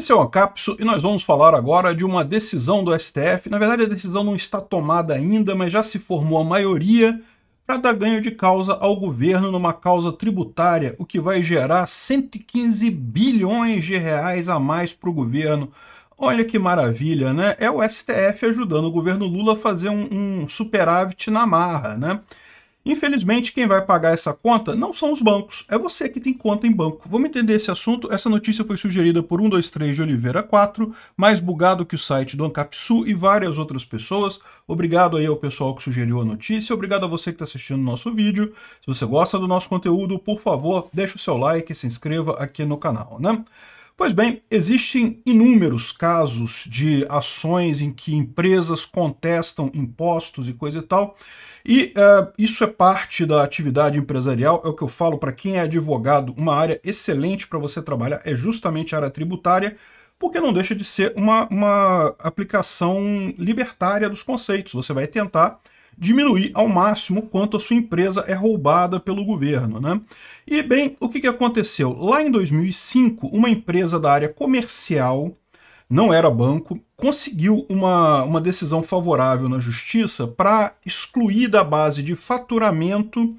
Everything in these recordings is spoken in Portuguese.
Esse é o Ancapso e nós vamos falar agora de uma decisão do STF. Na verdade, a decisão não está tomada ainda, mas já se formou a maioria para dar ganho de causa ao governo numa causa tributária, o que vai gerar 115 bilhões de reais a mais para o governo. Olha que maravilha, né? É o STF ajudando o governo Lula a fazer um, um superávit na marra, né? Infelizmente, quem vai pagar essa conta não são os bancos, é você que tem conta em banco. Vamos entender esse assunto? Essa notícia foi sugerida por 123 de Oliveira 4, mais bugado que o site do Ancapsu e várias outras pessoas. Obrigado aí ao pessoal que sugeriu a notícia, obrigado a você que está assistindo o nosso vídeo. Se você gosta do nosso conteúdo, por favor, deixe o seu like e se inscreva aqui no canal, né? Pois bem, existem inúmeros casos de ações em que empresas contestam impostos e coisa e tal, e uh, isso é parte da atividade empresarial, é o que eu falo para quem é advogado, uma área excelente para você trabalhar é justamente a área tributária, porque não deixa de ser uma, uma aplicação libertária dos conceitos. Você vai tentar diminuir ao máximo quanto a sua empresa é roubada pelo governo. Né? E bem, o que, que aconteceu? Lá em 2005, uma empresa da área comercial, não era banco, conseguiu uma, uma decisão favorável na justiça para excluir da base de faturamento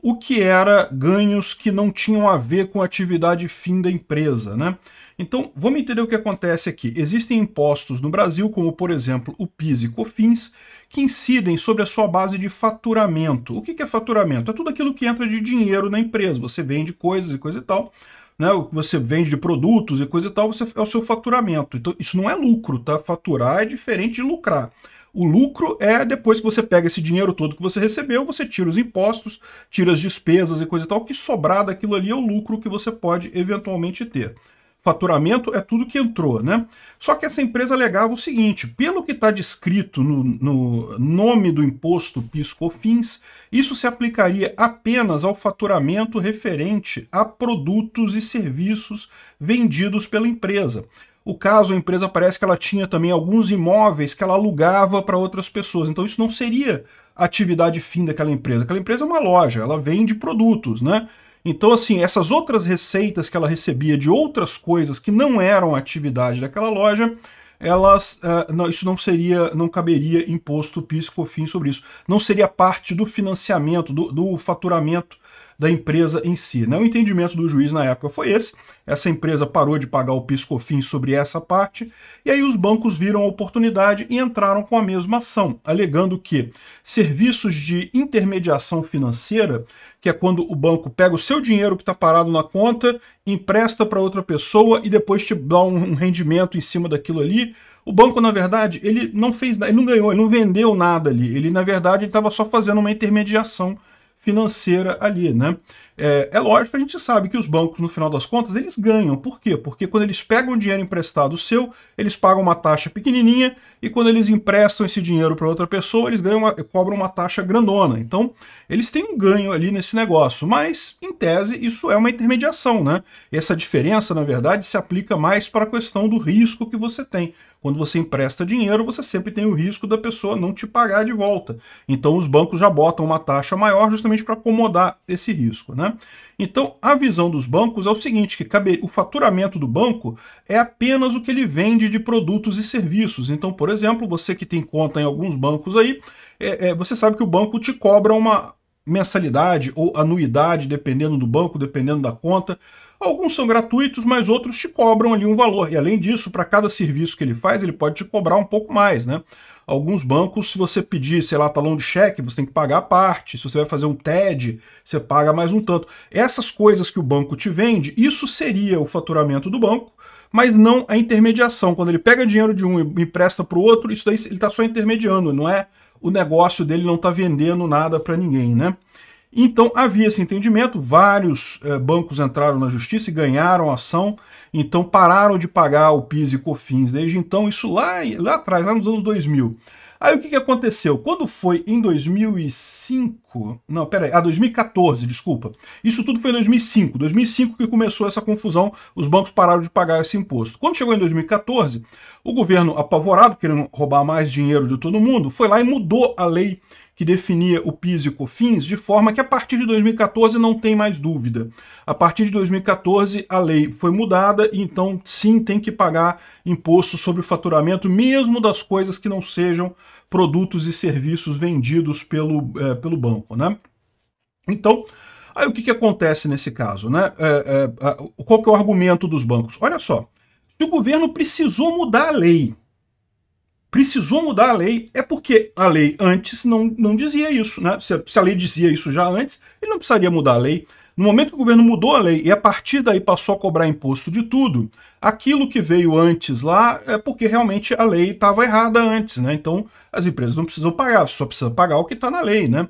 o que era ganhos que não tinham a ver com a atividade fim da empresa, né? Então, vamos entender o que acontece aqui. Existem impostos no Brasil, como por exemplo o PIS e COFINS, que incidem sobre a sua base de faturamento. O que é faturamento? É tudo aquilo que entra de dinheiro na empresa. Você vende coisas e coisa e tal. Né, você vende de produtos e coisa e tal, você, é o seu faturamento. Então, isso não é lucro, tá? Faturar é diferente de lucrar. O lucro é depois que você pega esse dinheiro todo que você recebeu, você tira os impostos, tira as despesas e coisa e tal, o que sobrar daquilo ali é o lucro que você pode eventualmente ter. Faturamento é tudo que entrou, né? Só que essa empresa alegava o seguinte: pelo que está descrito no, no, nome do imposto PIS/COFINS, isso se aplicaria apenas ao faturamento referente a produtos e serviços vendidos pela empresa. O caso, a empresa parece que ela tinha também alguns imóveis que ela alugava para outras pessoas. Então isso não seria atividade fim daquela empresa. Aquela empresa é uma loja, ela vende produtos, né? Então, assim, essas outras receitas que ela recebia de outras coisas que não eram atividade daquela loja, elas, uh, não, isso não seria, não caberia imposto PIS, COFINS sobre isso. Não seria parte do financiamento, do, do faturamento da empresa em si. Não né? o entendimento do juiz na época foi esse. Essa empresa parou de pagar o piscofim sobre essa parte, e aí os bancos viram a oportunidade e entraram com a mesma ação, alegando que serviços de intermediação financeira, que é quando o banco pega o seu dinheiro que está parado na conta, empresta para outra pessoa e depois te dá um rendimento em cima daquilo ali, o banco, na verdade, ele não fez, ele não ganhou, ele não vendeu nada ali. Ele, na verdade, estava só fazendo uma intermediação financeira ali, né? É, é lógico, a gente sabe que os bancos, no final das contas, eles ganham. Por quê? Porque quando eles pegam dinheiro emprestado seu, eles pagam uma taxa pequenininha e quando eles emprestam esse dinheiro para outra pessoa, eles ganham uma, cobram uma taxa grandona. Então, eles têm um ganho ali nesse negócio. Mas, em tese, isso é uma intermediação, né? Essa diferença, na verdade, se aplica mais para a questão do risco que você tem. Quando você empresta dinheiro, você sempre tem o risco da pessoa não te pagar de volta. Então, os bancos já botam uma taxa maior justamente para acomodar esse risco, né? Né? Então, a visão dos bancos é o seguinte, que cabe... o faturamento do banco é apenas o que ele vende de produtos e serviços. Então, por exemplo, você que tem conta em alguns bancos aí, é, é, você sabe que o banco te cobra uma mensalidade ou anuidade, dependendo do banco, dependendo da conta. Alguns são gratuitos, mas outros te cobram ali um valor. E além disso, para cada serviço que ele faz, ele pode te cobrar um pouco mais, né? Alguns bancos, se você pedir, sei lá, talão tá de cheque, você tem que pagar a parte. Se você vai fazer um TED, você paga mais um tanto. Essas coisas que o banco te vende, isso seria o faturamento do banco, mas não a intermediação. Quando ele pega dinheiro de um e empresta para o outro, isso daí ele está só intermediando, não é o negócio dele não está vendendo nada para ninguém, né? Então havia esse entendimento, vários eh, bancos entraram na justiça e ganharam ação, então pararam de pagar o PIS e COFINS desde então, isso lá, lá atrás, lá nos anos 2000. Aí o que, que aconteceu? Quando foi em 2005, não, peraí, ah, 2014, desculpa, isso tudo foi em 2005, 2005 que começou essa confusão, os bancos pararam de pagar esse imposto. Quando chegou em 2014, o governo, apavorado, querendo roubar mais dinheiro de todo mundo, foi lá e mudou a lei que definia o PIS e COFINS, de forma que a partir de 2014 não tem mais dúvida. A partir de 2014 a lei foi mudada e então sim tem que pagar imposto sobre o faturamento, mesmo das coisas que não sejam produtos e serviços vendidos pelo, é, pelo banco. Né? Então, aí o que, que acontece nesse caso? Né? É, é, qual que é o argumento dos bancos? Olha só, e o governo precisou mudar a lei. Precisou mudar a lei é porque a lei antes não, não dizia isso. Né? Se, se a lei dizia isso já antes, ele não precisaria mudar a lei. No momento que o governo mudou a lei e a partir daí passou a cobrar imposto de tudo, aquilo que veio antes lá é porque realmente a lei estava errada antes, né? Então as empresas não precisam pagar, só precisa pagar o que está na lei, né?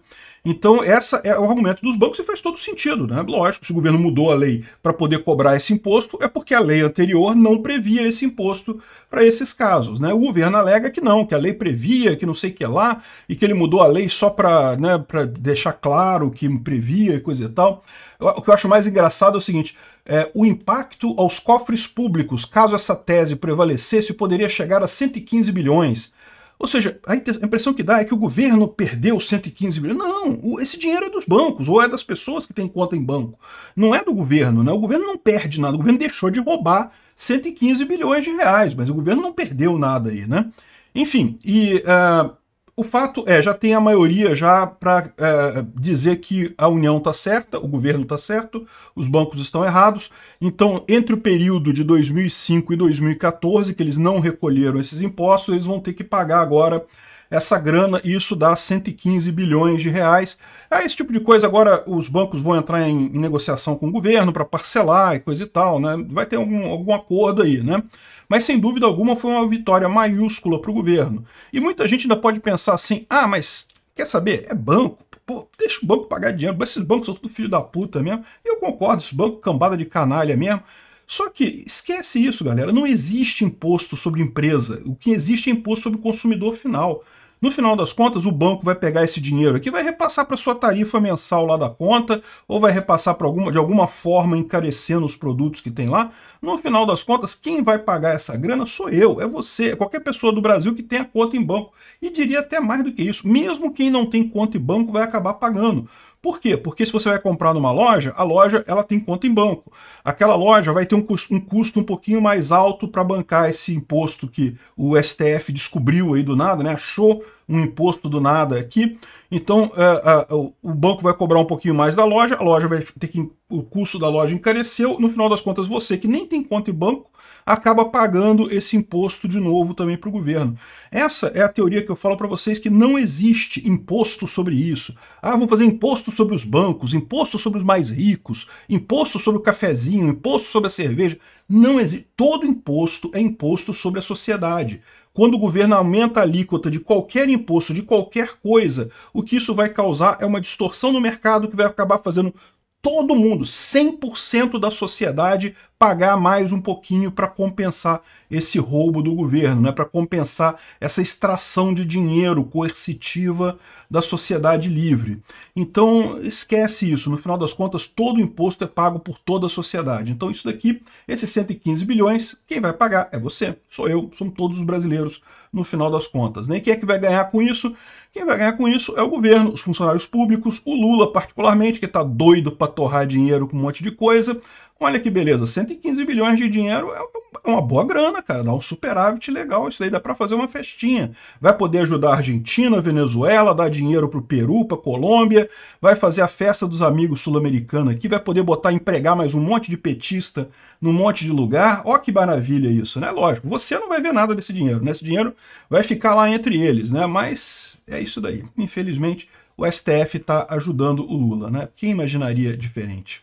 Então, essa é o argumento dos bancos e faz todo sentido, né? Lógico, se o governo mudou a lei para poder cobrar esse imposto, é porque a lei anterior não previa esse imposto para esses casos, né? O governo alega que não, que a lei previa, que não sei o que lá, e que ele mudou a lei só para né, deixar claro que previa e coisa e tal. O que eu acho mais engraçado é o seguinte: é, o impacto aos cofres públicos, caso essa tese prevalecesse, poderia chegar a 115 bilhões. Ou seja, a impressão que dá é que o governo perdeu 115 bilhões Não, esse dinheiro é dos bancos, ou é das pessoas que têm conta em banco. Não é do governo, né? O governo não perde nada, o governo deixou de roubar 115 bilhões de reais, mas o governo não perdeu nada aí, né? Enfim, e uh, o fato é, já tem a maioria já para é, dizer que a União está certa, o governo está certo, os bancos estão errados. Então, entre o período de 2005 e 2014, que eles não recolheram esses impostos, eles vão ter que pagar agora essa grana, isso dá 115 bilhões de reais. É esse tipo de coisa. Agora os bancos vão entrar em, em negociação com o governo para parcelar e coisa e tal, né? Vai ter algum, algum acordo aí, né? Mas sem dúvida alguma foi uma vitória maiúscula para o governo. E muita gente ainda pode pensar assim: ah, mas quer saber? É banco. Pô, deixa o banco pagar dinheiro. Esses bancos são tudo filho da puta mesmo. Eu concordo, esse banco cambada de canalha mesmo. Só que esquece isso, galera. Não existe imposto sobre empresa. O que existe é imposto sobre o consumidor final. No final das contas, o banco vai pegar esse dinheiro aqui, vai repassar para sua tarifa mensal lá da conta, ou vai repassar alguma, de alguma forma encarecendo os produtos que tem lá. No final das contas, quem vai pagar essa grana sou eu, é você, é qualquer pessoa do Brasil que tenha conta em banco. E diria até mais do que isso, mesmo quem não tem conta em banco vai acabar pagando. Por quê? Porque se você vai comprar numa loja, a loja ela tem conta em banco. Aquela loja vai ter um custo um, custo um pouquinho mais alto para bancar esse imposto que o STF descobriu aí do nada, né? achou um imposto do nada aqui. Então, é, é, o banco vai cobrar um pouquinho mais da loja, a loja vai ter que. O custo da loja encareceu. No final das contas, você que nem tem conta em banco acaba pagando esse imposto de novo também para o governo. Essa é a teoria que eu falo para vocês que não existe imposto sobre isso. Ah, vou fazer imposto sobre os bancos, imposto sobre os mais ricos, imposto sobre o cafezinho, imposto sobre a cerveja. Não existe. Todo imposto é imposto sobre a sociedade. Quando o governo aumenta a alíquota de qualquer imposto, de qualquer coisa, o que isso vai causar é uma distorção no mercado que vai acabar fazendo todo mundo, 100% da sociedade pagar mais um pouquinho para compensar esse roubo do governo, né? para compensar essa extração de dinheiro coercitiva da sociedade livre. Então, esquece isso. No final das contas, todo imposto é pago por toda a sociedade. Então, isso daqui, esses 115 bilhões, quem vai pagar é você, sou eu, somos todos os brasileiros no final das contas. Nem né? quem é que vai ganhar com isso? Quem vai ganhar com isso é o governo, os funcionários públicos, o Lula particularmente, que está doido para torrar dinheiro com um monte de coisa, Olha que beleza, 115 bilhões de dinheiro é, é uma boa grana, cara. Dá um superávit legal. Isso daí dá para fazer uma festinha. Vai poder ajudar a Argentina, a Venezuela, dar dinheiro pro Peru, pra Colômbia. Vai fazer a festa dos amigos sul-americanos aqui. Vai poder botar, empregar mais um monte de petista num monte de lugar. Ó que maravilha isso, né? Lógico, você não vai ver nada desse dinheiro. Né? Esse dinheiro vai ficar lá entre eles, né? Mas é isso daí. Infelizmente, o STF está ajudando o Lula, né? Quem imaginaria diferente?